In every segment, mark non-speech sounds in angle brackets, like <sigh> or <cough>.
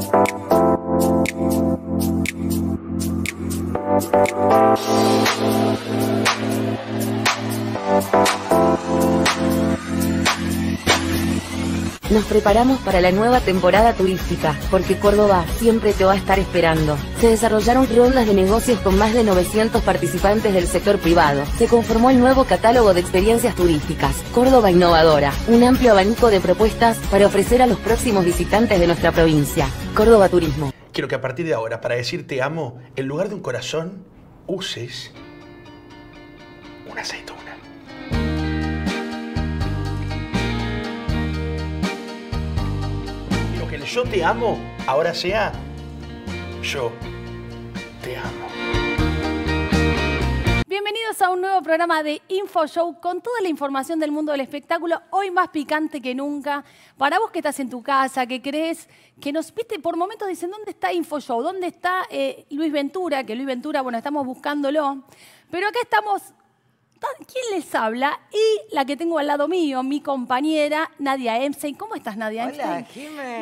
Thank you. Nos preparamos para la nueva temporada turística, porque Córdoba siempre te va a estar esperando. Se desarrollaron rondas de negocios con más de 900 participantes del sector privado. Se conformó el nuevo catálogo de experiencias turísticas, Córdoba Innovadora, un amplio abanico de propuestas para ofrecer a los próximos visitantes de nuestra provincia. Córdoba Turismo. Quiero que a partir de ahora, para decir te amo, en lugar de un corazón, uses una aceituna. yo te amo ahora sea yo te amo. Bienvenidos a un nuevo programa de Info Show con toda la información del mundo del espectáculo, hoy más picante que nunca. Para vos que estás en tu casa, que crees, que nos viste por momentos dicen, ¿dónde está Info Show? ¿Dónde está eh, Luis Ventura? Que Luis Ventura, bueno, estamos buscándolo. Pero acá estamos ¿Quién les habla? Y la que tengo al lado mío, mi compañera Nadia Emsen. ¿Cómo estás, Nadia Hola,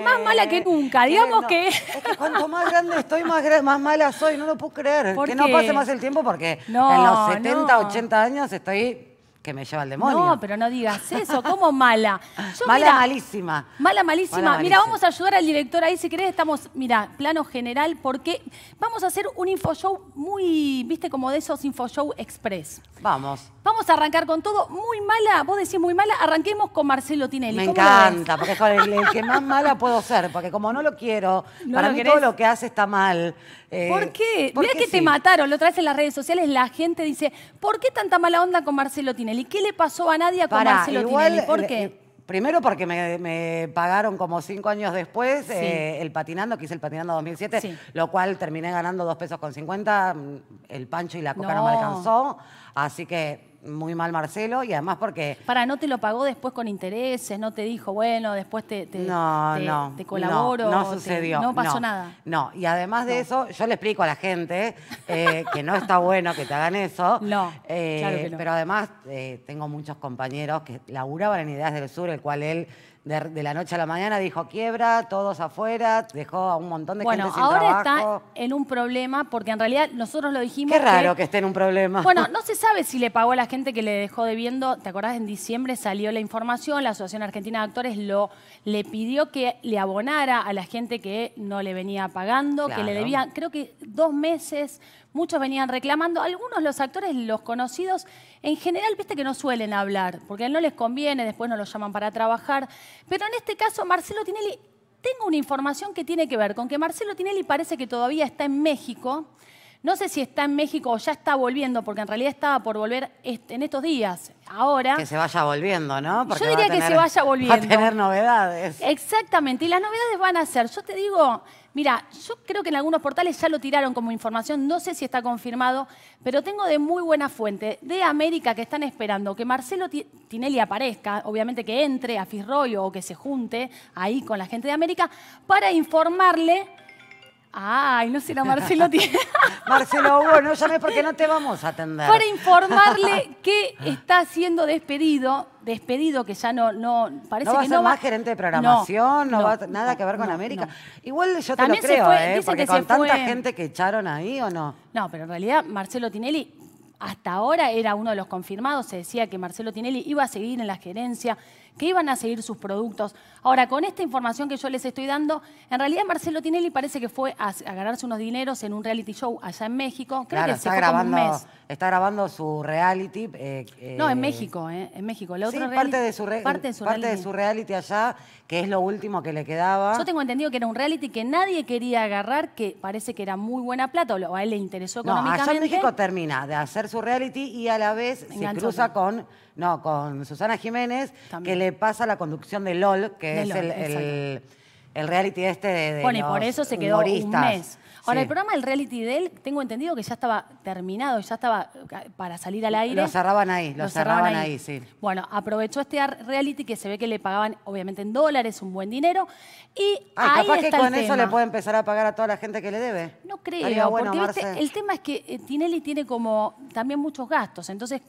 Más mala que nunca, digamos que... Es que... Cuanto más grande estoy, más, mala soy, no lo puedo creer. Que no pase más el tiempo porque en los 70, 80 años estoy que me lleva al demonio. No, pero no digas <laughs> eso, ¿cómo mala? mala, malísima. mala, malísima. Mira, vamos a ayudar al director ahí, si querés, estamos, mira, plano general, porque vamos a hacer un infoshow muy, viste, como de esos infoshow express. Vamos. Vamos a arrancar con todo, muy mala, vos decís muy mala, arranquemos con Marcelo Tinelli. Me encanta, porque es el, que más mala puedo ser, porque como no lo quiero, para todo lo que hace está mal. Eh, ¿Por qué? Mira que te mataron, lo traes en las redes sociales, la gente dice, ¿por qué tanta mala onda con Marcelo Tinelli? ¿Y ¿Qué le pasó a nadie a Marcelo igual, Tinelli? ¿Por qué? Primero porque me, pagaron como cinco años después eh, el patinando, que hice el patinando 2007, lo cual terminé ganando dos pesos con 50, el pancho y la coca no me alcanzó, así que muy mal Marcelo y además porque... Para, ¿no te lo pagó después con intereses? ¿No te dijo, bueno, después te, colaboro? No, sucedió. no pasó nada. No, y además de eso, yo le explico a la gente eh, que no está bueno que te hagan eso. <laughs> No, eh, claro que no. Pero además eh, tengo muchos compañeros que laburaban en Ideas del Sur, el cual él de, la noche a la mañana dijo quiebra, todos afuera, dejó a un montón de bueno, gente Bueno, ahora está en un problema porque en realidad nosotros lo dijimos. Qué raro que, esté en un problema. Bueno, <laughs> no se sabe si le pagó a la gente que le dejó debiendo. ¿Te acordás? En diciembre salió la información, la Asociación Argentina de Actores lo, le pidió que le abonara a la gente que no le venía pagando, que le debía, creo que dos meses muchos venían reclamando, algunos los actores, los conocidos, en general, viste que no suelen hablar, porque no les conviene, después no los llaman para trabajar, pero en este caso Marcelo Tinelli, tengo una información que tiene que ver con que Marcelo Tinelli parece que todavía está en México, no sé si está en México o ya está volviendo, porque en realidad estaba por volver en estos días, ahora. Que se vaya volviendo, ¿no? yo diría que se vaya volviendo. Va a tener novedades. Exactamente, y las novedades van a ser, yo te digo, mira, yo creo que en algunos portales ya lo tiraron como información, no sé si está confirmado, pero tengo de muy buena fuente, de América, que están esperando que Marcelo Tinelli aparezca, obviamente que entre a Fisroyo o que se junte ahí con la gente de América, para informarle Ay, no será Marcelo tiene. <laughs> Marcelo, bueno, no llames porque no te vamos a atender. Para informarle <laughs> que está siendo despedido, despedido que ya no, no parece no va a ser más gerente de programación, no, va a... nada que ver con América. Igual yo te También lo creo, ¿eh? con tanta gente que echaron ahí o no. No, pero en realidad Marcelo Tinelli hasta ahora era uno de los confirmados, se decía que Marcelo Tinelli iba a seguir en la gerencia, que iban a seguir sus productos. Ahora, con esta información que yo les estoy dando, en realidad Marcelo Tinelli parece que fue a, ganarse unos dineros en un reality show allá en México. Creo claro, que se como un mes está grabando su reality. Eh, no, en eh, México, eh, en México. La otra parte, de su parte, de su reality allá, que es lo último que le quedaba. Yo tengo entendido que era un reality que nadie quería agarrar, que parece que era muy buena plata, o a él le interesó económicamente. No, allá en México termina de hacer su reality y a la vez se cruza con, no, con Susana Jiménez, que le pasa la conducción de LOL, que es el, reality este de, y por eso se quedó un mes. Ahora, el programa el reality de él, tengo entendido que ya estaba terminado, ya estaba ah, para salir al aire. Lo cerraban ahí, lo, cerraban, ahí. sí. Bueno, aprovechó este reality que se ve que le pagaban, obviamente, en dólares, un buen dinero. Y Ay, capaz que con eso le puede empezar a pagar a toda la gente que le debe. No creo, porque el tema es que eh, Tinelli tiene como también muchos gastos. Entonces,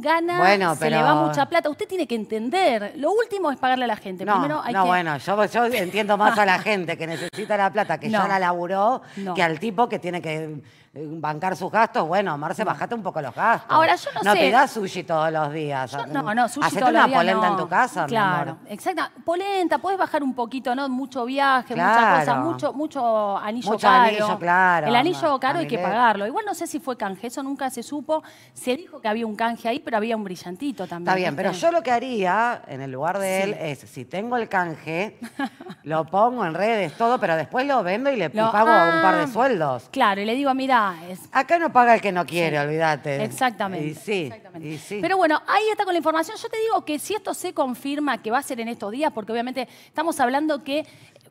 gana, se le va mucha plata. Usted tiene que entender. Lo último es pagarle a la gente. No, no bueno, yo, entiendo más a la gente que necesita la plata, que <laughs> ya la laburó, que al tipo que tiene que eh, bancar sus gastos, bueno, Marce, bajate un poco los gastos. Ahora, yo no, sé. No da sushi todos los días. no, no, sushi Hacete todos una los días, polenta en tu casa, Claro, mi exacto. Polenta, puedes bajar un poquito, ¿no? Mucho viaje, muchas cosas, mucho, mucho anillo caro. El anillo caro hay que pagarlo. Igual no sé si fue canje, eso nunca se supo. Se dijo que había un canje ahí, pero había un brillantito también. Está bien, pero yo lo que haría en el lugar de él es, si tengo el canje, lo pongo en redes, todo, pero después lo vendo y le <laughs> pago un par de sueldos. Claro, y le digo, mira, Acá no paga el que no quiere, olvídate. Exactamente. sí, Pero bueno, ahí está con la información. Yo te digo que si esto se confirma que va a ser en estos días, porque obviamente estamos hablando que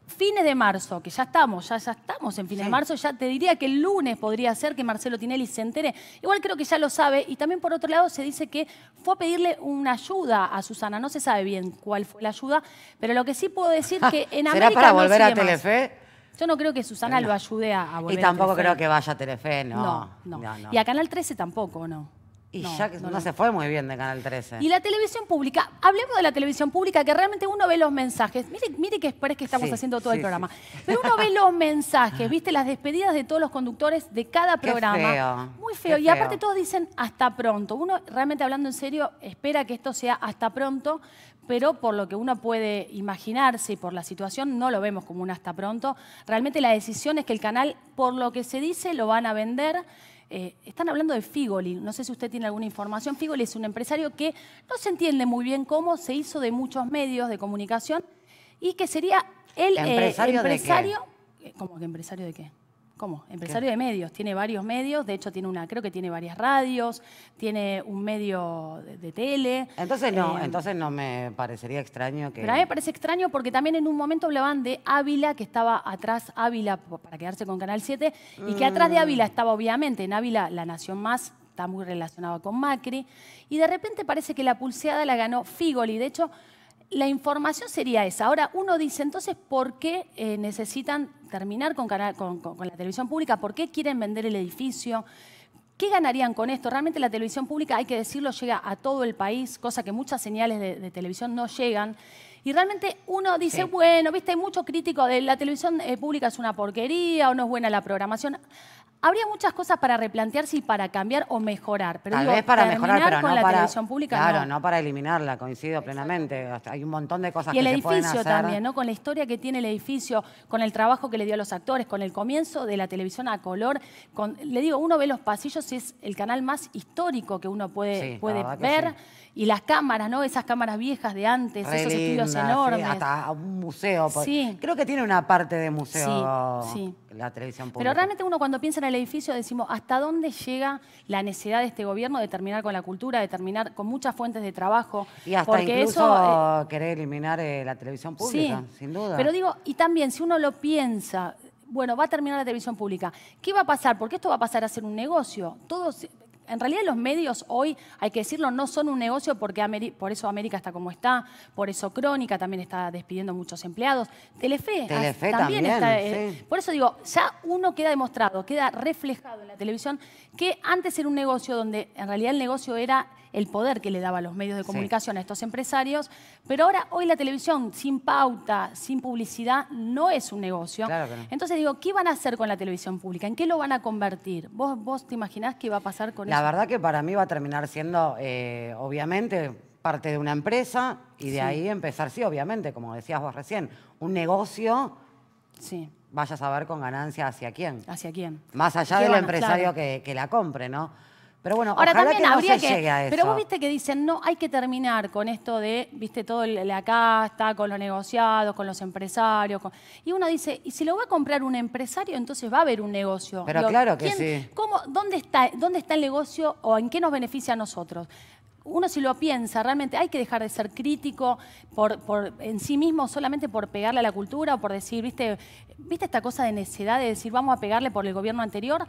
fines de marzo, que ya estamos, ya, estamos en fines de marzo, ya te diría que el lunes podría ser que Marcelo Tinelli se entere. Igual creo que ya lo sabe. Y también por otro lado se dice que fue a pedirle una ayuda a Susana. No se sabe bien cuál fue la ayuda, pero lo que sí puedo decir que en <laughs> ¿Será para volver a Telefe? Yo no creo que Susana lo ayude a, a volver. Y tampoco creo que vaya a Telefe, no. No, Y a Canal 13 tampoco, ¿no? Y ya que no, se fue muy bien de Canal 13. Y la televisión pública, hablemos de la televisión pública, que realmente uno ve los mensajes. Mire, mire que es que estamos haciendo todo el programa. Pero uno ve los mensajes, <laughs> viste, las despedidas de todos los conductores de cada programa. feo, muy feo. y aparte todos dicen hasta pronto. Uno realmente hablando en serio espera que esto sea hasta pronto, pero por lo que uno puede imaginarse y por la situación no lo vemos como un hasta pronto. Realmente la decisión es que el canal, por lo que se dice, lo van a vender. Eh, están hablando de Figoli, no sé si usted tiene alguna información. Figoli es un empresario que no se entiende muy bien cómo se hizo de muchos medios de comunicación y que sería el ¿Empresario, eh, eh, ¿Cómo que empresario de qué? ¿Cómo? Empresario de medios. Tiene varios medios. De hecho, tiene una, creo que tiene varias radios, tiene un medio de, tele. Entonces no, eh, entonces no me parecería extraño que. Pero a mí me parece extraño porque también en un momento hablaban de Ávila, que estaba atrás Ávila para quedarse con Canal 7, y que atrás de mm. Ávila estaba, obviamente, en Ávila, la nación más está muy relacionada con Macri. Y de repente parece que la pulseada la ganó Figoli. De hecho, la información sería esa. Ahora, uno dice, entonces, ¿por qué eh, necesitan terminar con, la televisión pública? ¿Por qué quieren vender el edificio? ¿Qué ganarían con esto? Realmente la televisión pública, hay que decirlo, llega a todo el país, cosa que muchas señales de, televisión no llegan. Y realmente uno dice, bueno, viste, hay mucho crítico de la televisión eh, pública es una porquería o no es buena la programación. Habría muchas cosas para replantearse y para cambiar o mejorar. Pero Tal vez para mejorar, pero con no la televisión pública. Claro, no. para eliminarla, coincido plenamente. Hay un montón de cosas que se pueden hacer. Y el edificio también, ¿no? Con la historia que tiene el edificio, con el trabajo que le dio a los actores, con el comienzo de la televisión a color. le digo, uno ve los pasillos y es el canal más histórico que uno puede, puede ver. Y las cámaras, ¿no? Esas cámaras viejas de antes, esos estudios enormes. Sí, hasta un museo. Pues. Creo que tiene una parte de museo la televisión pública. Pero realmente uno cuando piensa en el edificio decimos hasta dónde llega la necesidad de este gobierno de terminar con la cultura, de terminar con muchas fuentes de trabajo. Y hasta porque incluso eso, eh, querer eliminar eh, la televisión pública, sin duda. Pero digo, y también si uno lo piensa, bueno, va a terminar la televisión pública. ¿Qué va a pasar? Porque esto va a pasar a ser un negocio. Todos, en realidad los medios hoy, hay que decirlo, no son un negocio porque por eso América está como está, por eso Crónica también está despidiendo muchos empleados, Telefe, también, está... Eh, por eso digo, ya uno queda demostrado, queda reflejado en la televisión que antes era un negocio donde en realidad el negocio era el poder que le daba los medios de comunicación a estos empresarios. Pero ahora, hoy la televisión sin pauta, sin publicidad, no es un negocio. Entonces digo, ¿qué van a hacer con la televisión pública? ¿En qué lo van a convertir? ¿Vos, vos te imaginás qué va a pasar con la eso? La verdad que para mí va a terminar siendo, eh, obviamente, parte de una empresa y de ahí empezar, sí, obviamente, como decías vos recién, un negocio. Sí. Vayas a ver con ganancia hacia quién. Hacia quién. Más allá del empresario que la compre, ¿no? Pero bueno, Ahora, también habría que, Pero vos viste que dicen, no, hay que terminar con esto de, viste, todo el, la casta, con los negociados, con los empresarios. Y uno dice, y si lo va a comprar un empresario, entonces va a haber un negocio. Pero claro que sí. dónde, está, ¿Dónde está el negocio o en qué nos beneficia a nosotros? uno si lo piensa, realmente hay que dejar de ser crítico por, por, en sí mismo solamente por pegarle a la cultura o por decir, viste, viste esta cosa de necedad de decir vamos a pegarle por el gobierno anterior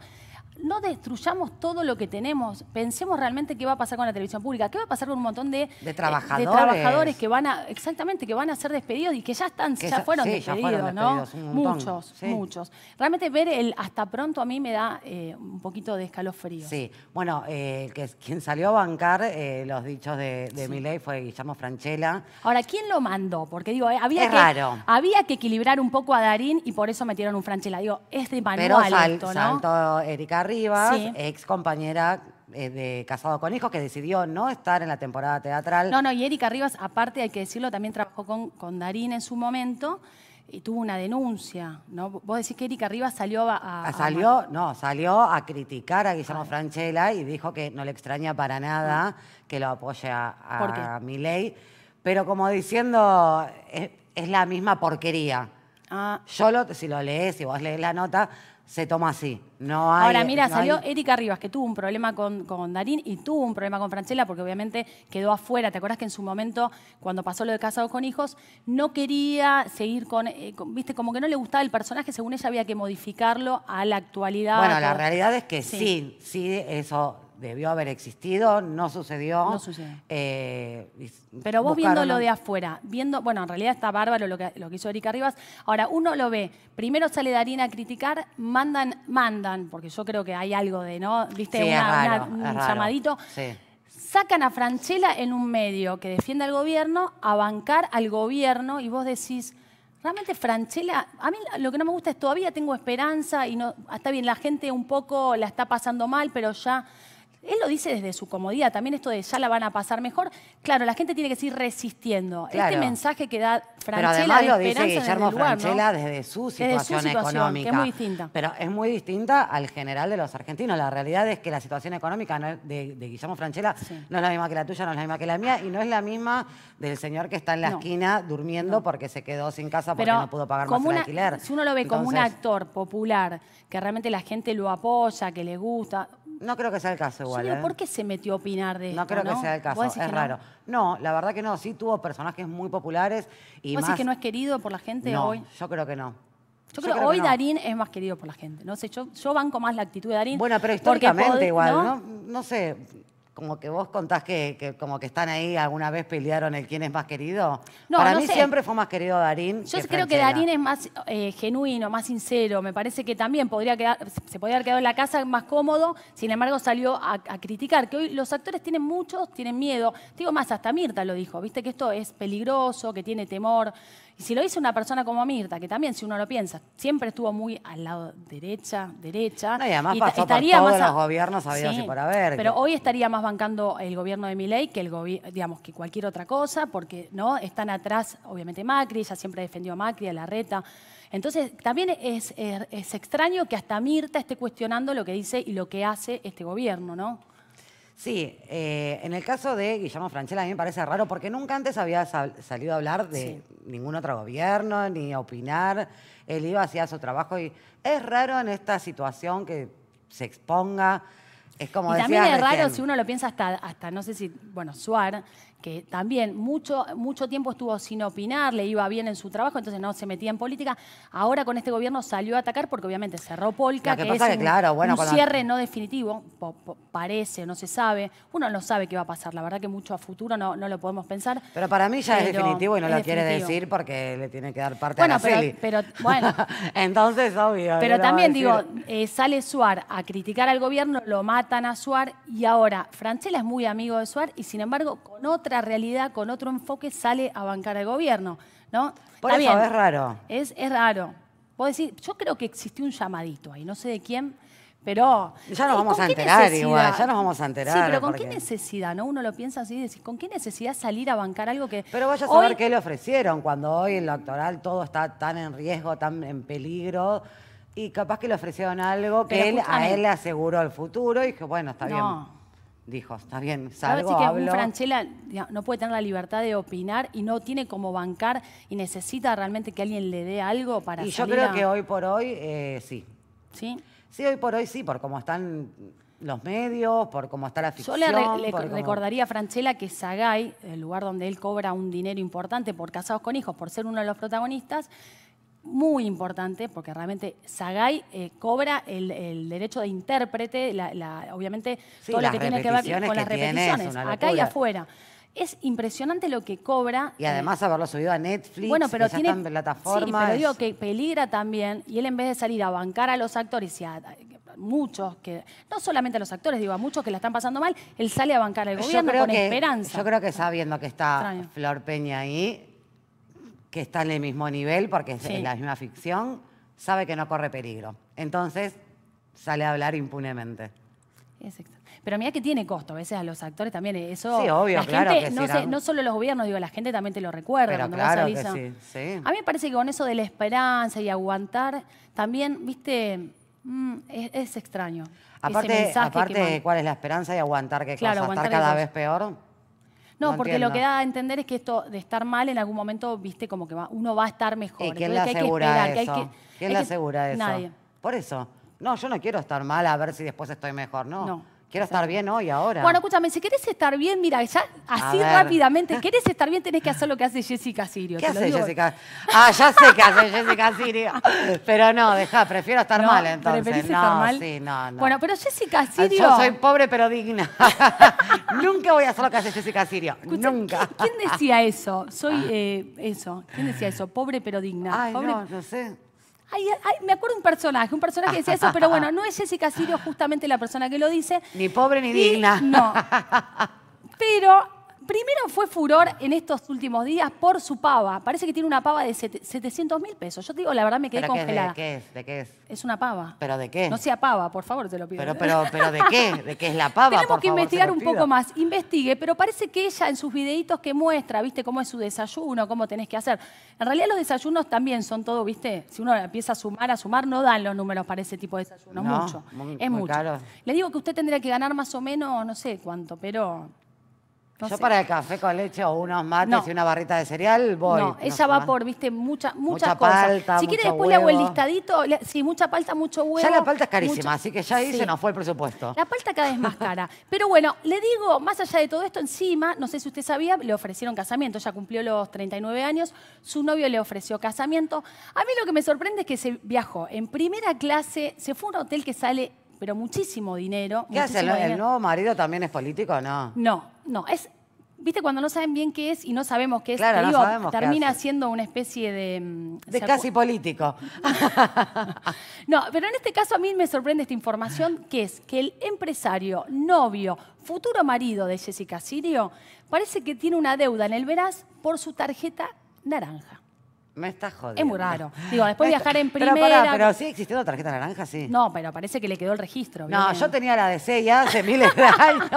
no destruyamos todo lo que tenemos. Pensemos realmente qué va a pasar con la televisión pública, qué va a pasar con un montón de, eh, trabajadores. que van a, exactamente, que van a ser despedidos y que ya están, ya, fueron despedidos, Muchos, muchos. Realmente ver el hasta pronto a mí me da eh, un poquito de escalofrío. Sí, bueno, eh, que, quien salió a bancar los dichos de, de ley fue Guillermo Franchella. Ahora, ¿quién lo mandó? Porque digo, había, que, había que equilibrar un poco a Darín y por eso metieron un Franchella. Digo, es de manual esto, ¿no? Erika Rivas, ex compañera eh, de Casado con Hijos, que decidió no estar en la temporada teatral. No, no, y Erika Rivas, aparte hay que decirlo, también trabajó con, con Darín en su momento y tuvo una denuncia, ¿no? Vos decís que Erika Rivas salió a... salió, no, salió a criticar a Guillermo Franchella y dijo que no le extraña para nada que lo apoye a, a pero como diciendo, es, la misma porquería. Ah. Yo si lo lees, si vos lees la nota, se toma así. No Ahora, mira, salió Erika Rivas, que tuvo un problema con, con, Darín y tuvo un problema con Franchella, porque obviamente quedó afuera. ¿Te acuerdas que en su momento, cuando pasó lo de casado con Hijos, no quería seguir eh, con, Viste, como que no le gustaba el personaje, según ella había que modificarlo a la actualidad. Bueno, la realidad es que sí, sí eso debió haber existido, no sucedió. No sucedió. Eh, pero vos viendo lo de afuera, viendo, bueno, en realidad está bárbaro lo que, lo hizo Erika Rivas. Ahora, uno lo ve, primero sale Darín a criticar, mandan, mandan, porque yo creo que hay algo de, ¿no? Viste, un llamadito. Sacan a Franchella en un medio que defiende al gobierno, a bancar al gobierno, y vos decís, Realmente Franchella, a mí lo que no me gusta es todavía tengo esperanza y no, está bien, la gente un poco la está pasando mal, pero ya él lo dice desde su comodidad, también esto de ya la van a pasar mejor. Claro, la gente tiene que seguir resistiendo. Este mensaje que da Franchella Pero dice Guillermo Franchella desde, su situación económica. Que es muy distinta. Pero es muy distinta al general de los argentinos. La realidad es que la situación económica de, Guillermo Franchella no es la misma que la tuya, no es la misma que la mía y no es la misma del señor que está en la esquina durmiendo porque se quedó sin casa porque no pudo pagar más alquiler. Si uno lo ve como un actor popular, que realmente la gente lo apoya, que le gusta, no creo que sea el caso igual. ¿eh? ¿por qué se metió a opinar de no no creo que sea el caso, es raro. No, la verdad que no, sí tuvo personajes muy populares y ¿Vos que no es querido por la gente no, hoy? yo creo que no. Yo, creo, que hoy Darín es más querido por la gente. No sé, yo, banco más la actitud de Darín. Bueno, pero históricamente igual, ¿no? ¿no? sé, como que vos contás que, como que están ahí, alguna vez pelearon el quién es más querido. Para mí siempre fue más querido Darín. Yo creo que Darín es más eh, genuino, más sincero. Me parece que también podría quedar, se podría haber quedado en la casa más cómodo, sin embargo salió a, criticar. Que hoy los actores tienen muchos, tienen miedo. Digo más, hasta Mirta lo dijo, viste que esto es peligroso, que tiene temor. Y si lo dice una persona como Mirta, que también, si uno lo piensa, siempre estuvo muy al lado derecha, derecha. y además pasó los gobiernos por haber. Pero hoy estaría más bancando el gobierno de Milei que el digamos, que cualquier otra cosa, porque no están atrás, obviamente, Macri, ya siempre defendió a Macri, a Reta Entonces, también es, es extraño que hasta Mirta esté cuestionando lo que dice y lo que hace este gobierno, ¿no? Sí, eh, en el caso de Guillermo Franchella a mí me parece raro porque nunca antes había salido a hablar de ningún otro gobierno ni a opinar. Él iba, hacia su trabajo y es raro en esta situación que se exponga. Es como y también es raro si uno lo piensa hasta, hasta no sé si, bueno, Suar, que también mucho, mucho tiempo estuvo sin opinar, le iba bien en su trabajo, entonces no se metía en política. Ahora con este gobierno salió a atacar porque obviamente cerró Polka, que, es un, claro, bueno, cierre no definitivo, parece, no se sabe. Uno no sabe qué va a pasar, la verdad que mucho a futuro no, no lo podemos pensar. Pero para mí ya es definitivo y no lo quiere decir porque le tiene que dar parte a la pero, pero bueno. <laughs> entonces, obvio. Pero también digo, eh, sale Suar a criticar al gobierno, lo matan a Suar y ahora Franchella es muy amigo de Suar y sin embargo con otra realidad, con otro enfoque, sale a bancar al gobierno. ¿no? Por eso es raro. Es, raro. Puedo decir, yo creo que existió un llamadito ahí, no sé de quién, pero. Ya nos vamos a enterar igual, ya nos vamos a enterar. Sí, pero ¿con qué necesidad? ¿no? Uno lo piensa así y decís, ¿con qué necesidad salir a bancar algo que. Pero vaya a saber qué le ofrecieron cuando hoy en lo todo está tan en riesgo, tan en peligro. Y capaz que le ofrecieron algo que a él le aseguró el futuro y que bueno, está bien dijo, está bien, salgo, que Franchella no puede tener la libertad de opinar y no tiene como bancar y necesita realmente que alguien le dé algo para Y yo creo que hoy por hoy eh, sí. ¿Sí? Sí, hoy por hoy sí, por cómo están los medios, por cómo está la ficción. Yo le, recordaría a Franchella que Sagay, el lugar donde él cobra un dinero importante por Casados con Hijos, por ser uno de los protagonistas, muy importante, porque realmente Sagay eh, cobra el, derecho de intérprete, obviamente todo lo que tiene que ver con las repeticiones, acá y afuera. Es impresionante lo que cobra. Y eh, además haberlo subido a Netflix, bueno, pero que plataformas. Sí, pero digo que peligra también, y él en vez de salir a bancar a los actores y a muchos que, no solamente a los actores, digo, a muchos que la están pasando mal, él sale a bancar al gobierno con esperanza. Yo creo que sabiendo que está Flor Peña ahí, que está en el mismo nivel, porque es la misma ficción, sabe que no corre peligro. Entonces, sale a hablar impunemente. Exacto. Pero mira que tiene costo a veces a los actores también. Eh, eso, sí, obvio, claro no, solo los gobiernos, digo, la gente también te lo recuerda cuando claro a mí me parece que con eso de la esperanza y aguantar, también, viste, mm, es, extraño. Aparte, de ¿cuál es la esperanza y aguantar qué claro, cosa? cada vez peor? No, porque lo que da a entender es que esto de estar mal en algún momento, viste, como que va, uno va a estar mejor. ¿Y quién asegura eso? ¿Quién le asegura eso? Nadie. Por eso. No, yo no quiero estar mal a ver si después estoy mejor, no. No. Quiero estar bien hoy, ahora. Bueno, escúchame, si querés estar bien, mira, ya así rápidamente, querés estar bien, tenés que hacer lo que hace Jessica Sirio. ¿Qué hace Jessica? Ah, ya sé que hace Jessica Sirio. Pero no, deja, prefiero estar mal entonces. ¿Preferís no, estar mal? Sí, no, no. Bueno, pero Jessica ah, Sirio. Yo soy pobre pero digna. <laughs> Nunca voy a hacer lo que hace Jessica Sirio. Nunca. ¿Quién decía eso? Soy <laughs> eh, eso. ¿Quién decía eso? Pobre pero digna. Ay, no, no sé. Ay, me acuerdo un personaje, un personaje que decía eso, pero bueno, no es Jessica Sirio justamente la persona que lo dice. Ni pobre ni digna. No. <laughs> Pero Primero fue furor en estos últimos días por su pava. Parece que tiene una pava de 700 mil pesos. Yo te digo, la verdad me quedé congelada. ¿De qué es? ¿De qué es? Es una pava. ¿Pero de qué? No sea pava, por favor, te lo pido. ¿Pero, de qué? ¿De qué es la pava? Tenemos que investigar un poco más. Investigue, pero parece que ella en sus videitos que muestra, viste, cómo es su desayuno, cómo tenés que hacer. En realidad los desayunos también son todo, viste, si uno empieza a sumar, a sumar, no dan los números para ese tipo de desayuno. mucho. es mucho. Le digo que usted tendría que ganar más o menos, no sé cuánto, pero yo para el café con leche o unos mates y una barrita de cereal voy. No, ella va por, viste, mucha, muchas Mucha cosas. palta, si quiere, después le hago el listadito. sí, mucha palta, mucho huevo. Ya la palta es carísima, así que ya ahí se nos fue el presupuesto. La palta cada vez más cara. <laughs> Pero bueno, le digo, más allá de todo esto, encima, no sé si usted sabía, le ofrecieron casamiento. ya cumplió los 39 años, su novio le ofreció casamiento. A mí lo que me sorprende es que se viajó en primera clase, se fue a un hotel que sale, pero muchísimo dinero. ¿Qué hace? ¿El, nuevo marido también es político o no? No, no, es viste, cuando no saben bien qué es y no sabemos qué es, termina siendo una especie de... Mm, de casi político. <laughs> no, pero en este caso a mí me sorprende esta información, que es que el empresario, novio, futuro marido de Jessica Sirio, parece que tiene una deuda en el Veraz por su tarjeta naranja. Me está jodiendo. Es muy raro. Digo, después viajar en primera... Pero, pará, pero la tarjeta naranja, sí. No, pero parece que le quedó el registro. No, yo tenía la de C ya hace miles de <laughs> años.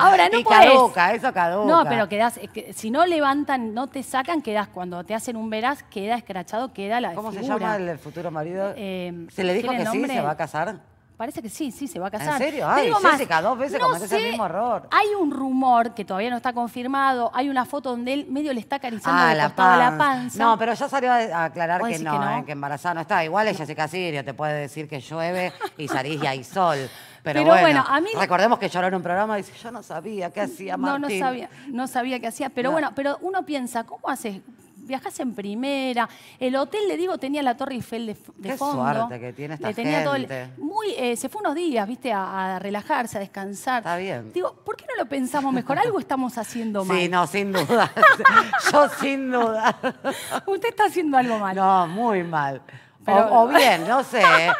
Ahora no y Caduca, eso caduca. No, pero quedás, eh, si no levantan, no te sacan, quedas. cuando te hacen un veraz, queda escrachado, queda la ¿Cómo se llama el futuro marido? Eh, ¿Se le dijo que sí, se va a casar? Parece que sí, sí, se va a casar. ¿En serio? Ay, Jessica, dos veces el mismo error. Hay un rumor que todavía no está confirmado. Hay una foto donde él medio le está acariciando ah, la, panza. la panza. No, pero ya salió a aclarar que no, eh, que embarazada no está. Igual ella se Sirio, te puede decir que llueve y salís y hay sol. Pero, bueno, a mí... Recordemos que lloró en un programa y dice, yo no sabía qué hacía Martín. No, no sabía, no sabía qué hacía. Pero bueno, pero uno piensa, ¿cómo haces? viajás en primera. El hotel, le digo, tenía la Torre Eiffel de, fondo. Qué fondo. suerte que tiene esta gente. muy, eh, se fue unos días, viste, a, a, relajarse, a descansar. Está bien. Digo, ¿por qué no lo pensamos mejor? Algo <laughs> estamos haciendo mal. Sí, no, sin duda. <laughs> Yo sin duda. <laughs> Usted está haciendo algo mal. No, muy mal. O, bien, no sé. ¿eh?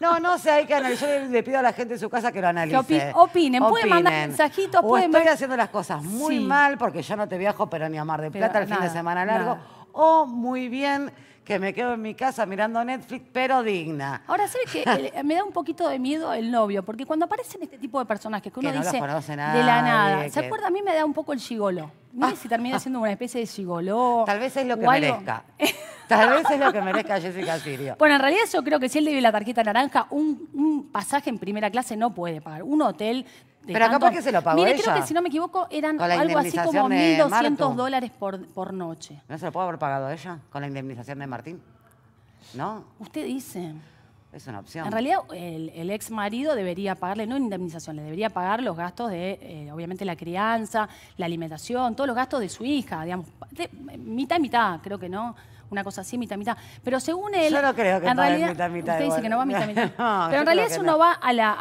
No, no sé, hay que analizar. Yo le pido a la gente en su casa que lo analice. opinen. pueden mandar mensajitos, pueden Estoy haciendo las cosas muy mal porque yo no te viajo, pero ni a Mar de Plata el fin de semana largo o muy bien que me quedo en mi casa mirando Netflix, pero digna. Ahora, ¿sabes qué? <laughs> Me da un poquito de miedo el novio, porque cuando aparecen este tipo de personajes que uno dice de la nada, ¿se acuerda? A mí me da un poco el chigolo Mire si <laughs> termina siendo una especie de gigoló. Tal vez es lo que merezca. <laughs> Tal vez es lo que merezca Jessica Sirio. Bueno, en realidad yo creo que si él le vive la tarjeta naranja, un, pasaje en primera clase no puede pagar. Un hotel pero acá qué se lo pagó Mire, creo que si no me equivoco eran algo así como 1.200 dólares por, noche. ¿No se lo puede haber pagado ella con la indemnización de Martín? ¿No? Usted dice, Es una opción. en realidad el, ex marido debería pagarle, no indemnización, le debería pagar los gastos de, eh, obviamente, la crianza, la alimentación, todos los gastos de su hija, digamos, mitad y mitad, creo que no. Una cosa así, mitad y mitad. Pero según él. Yo no creo que en mitad y mitad Usted dice que no va mitad y mitad. <laughs> Pero en realidad, uno va a la,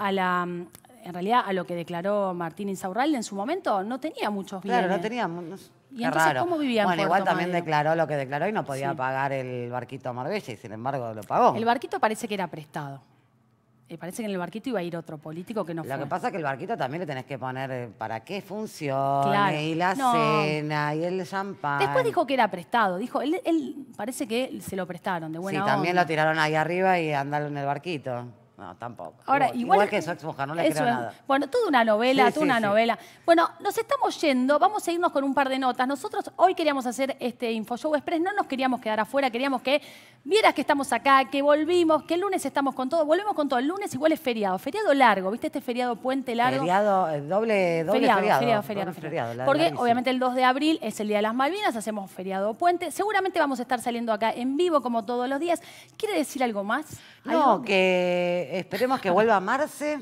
en realidad a lo que declaró Martín Insaurralde en su momento, no tenía muchos bienes. Claro, no tenía. No, ¿Y entonces cómo vivía Bueno, igual también declaró lo que declaró y no podía pagar el barquito a Marbella y sin embargo lo pagó. El barquito parece que era prestado. Eh, parece que en el barquito iba a ir otro político que no fue. Lo que pasa es que el barquito también le tenés que poner eh, para qué funciona y la cena, y el champán. Después dijo que era prestado. Dijo, él, parece que se lo prestaron de buena Sí, también lo tiraron ahí arriba y andaron en el barquito. No, tampoco. Ahora, igual, que Sox moja, no le creo nada. Bueno, de una novela, tú toda una novela. Bueno, nos estamos yendo, vamos a irnos con un par de notas. Nosotros hoy queríamos hacer este InfoShow Express, no nos queríamos quedar afuera, queríamos que vieras que estamos acá, que volvimos, que el lunes estamos con todo, volvemos con todo. El lunes igual es feriado, feriado largo, ¿viste? Este feriado puente largo. Feriado, eh, doble, doble feriado. Feriado, feriado, feriado, Porque obviamente el 2 de abril es el Día de las Malvinas, hacemos feriado puente. Seguramente vamos a estar saliendo acá en vivo como todos los días. ¿Quiere decir algo más? No, que esperemos que vuelva Marce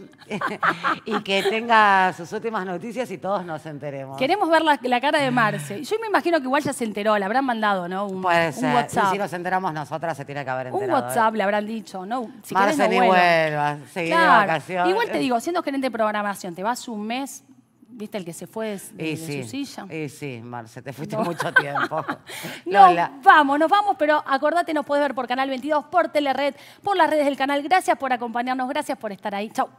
<laughs> y que tenga sus últimas noticias y todos nos enteremos. Queremos ver la, cara de Marce. Yo me imagino que igual ya se enteró, le habrán mandado, ¿no? Un, WhatsApp. Y si nos enteramos nosotras, se tiene que haber enterado. Un ¿eh? WhatsApp le habrán dicho, ¿no? Marce, ni vuelva, de vacaciones. Igual te digo, siendo gerente de programación, te vas un mes ¿Viste el que se fue de, eh, su silla? Sí, eh, sí, Marce, te fuiste mucho tiempo. <laughs> no, vamos, nos vamos, pero acordate, nos puedes ver por Canal 22, por Telered, por las redes del canal. Gracias por acompañarnos, gracias por estar ahí. Chau.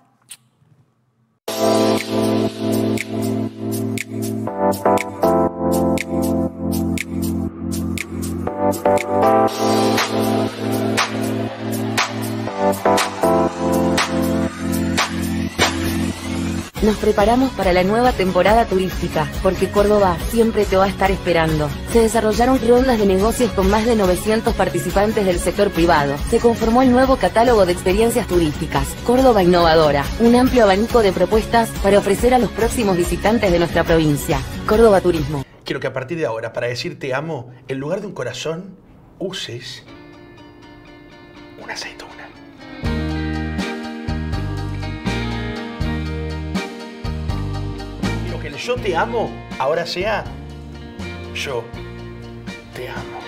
Nos preparamos para la nueva temporada turística, porque Córdoba siempre te va a estar esperando. Se desarrollaron rondas de negocios con más de 900 participantes del sector privado. Se conformó el nuevo catálogo de experiencias turísticas, Córdoba Innovadora, un amplio abanico de propuestas para ofrecer a los próximos visitantes de nuestra provincia. Córdoba Turismo. Quiero que a partir de ahora, para decir te amo, en lugar de un corazón, uses un aceite yo te amo ahora sea yo te amo.